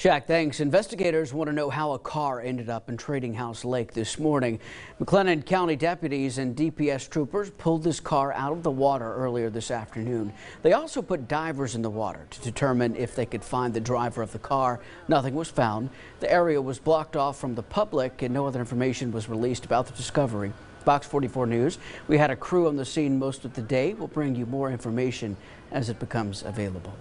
Jack, thanks. Investigators want to know how a car ended up in Trading House Lake this morning. McLennan County deputies and DPS troopers pulled this car out of the water earlier this afternoon. They also put divers in the water to determine if they could find the driver of the car. Nothing was found. The area was blocked off from the public and no other information was released about the discovery. Fox 44 News, we had a crew on the scene most of the day. We'll bring you more information as it becomes available.